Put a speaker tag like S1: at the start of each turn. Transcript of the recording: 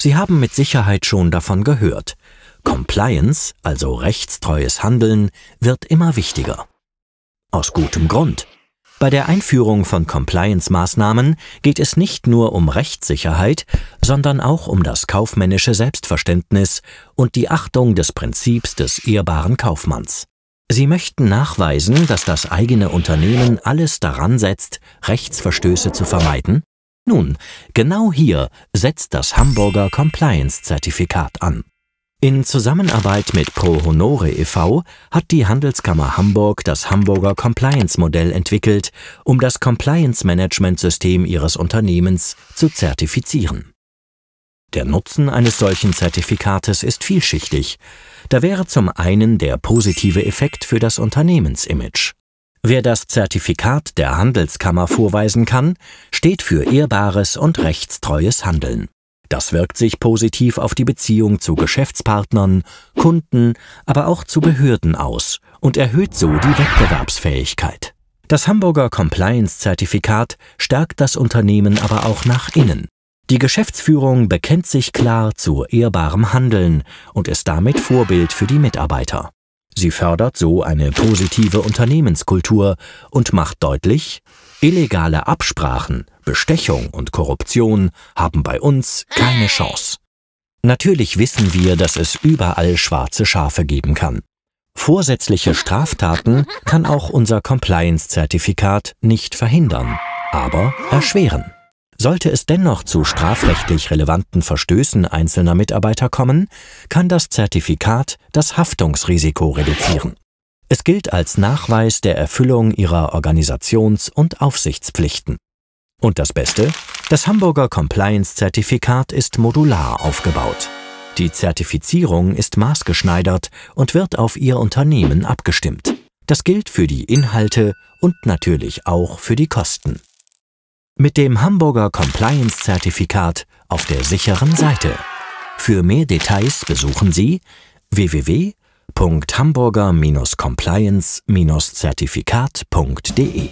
S1: Sie haben mit Sicherheit schon davon gehört. Compliance, also rechtstreues Handeln, wird immer wichtiger. Aus gutem Grund. Bei der Einführung von Compliance-Maßnahmen geht es nicht nur um Rechtssicherheit, sondern auch um das kaufmännische Selbstverständnis und die Achtung des Prinzips des ehrbaren Kaufmanns. Sie möchten nachweisen, dass das eigene Unternehmen alles daran setzt, Rechtsverstöße zu vermeiden nun, genau hier setzt das Hamburger Compliance-Zertifikat an. In Zusammenarbeit mit ProHonore e.V. hat die Handelskammer Hamburg das Hamburger Compliance-Modell entwickelt, um das Compliance-Management-System ihres Unternehmens zu zertifizieren. Der Nutzen eines solchen Zertifikates ist vielschichtig. Da wäre zum einen der positive Effekt für das Unternehmensimage. Wer das Zertifikat der Handelskammer vorweisen kann, steht für ehrbares und rechtstreues Handeln. Das wirkt sich positiv auf die Beziehung zu Geschäftspartnern, Kunden, aber auch zu Behörden aus und erhöht so die Wettbewerbsfähigkeit. Das Hamburger Compliance-Zertifikat stärkt das Unternehmen aber auch nach innen. Die Geschäftsführung bekennt sich klar zu ehrbarem Handeln und ist damit Vorbild für die Mitarbeiter. Sie fördert so eine positive Unternehmenskultur und macht deutlich, illegale Absprachen, Bestechung und Korruption haben bei uns keine Chance. Natürlich wissen wir, dass es überall schwarze Schafe geben kann. Vorsätzliche Straftaten kann auch unser Compliance-Zertifikat nicht verhindern, aber erschweren. Sollte es dennoch zu strafrechtlich relevanten Verstößen einzelner Mitarbeiter kommen, kann das Zertifikat das Haftungsrisiko reduzieren. Es gilt als Nachweis der Erfüllung ihrer Organisations- und Aufsichtspflichten. Und das Beste? Das Hamburger Compliance-Zertifikat ist modular aufgebaut. Die Zertifizierung ist maßgeschneidert und wird auf Ihr Unternehmen abgestimmt. Das gilt für die Inhalte und natürlich auch für die Kosten. Mit dem Hamburger Compliance-Zertifikat auf der sicheren Seite. Für mehr Details besuchen Sie www.hamburger-compliance-zertifikat.de.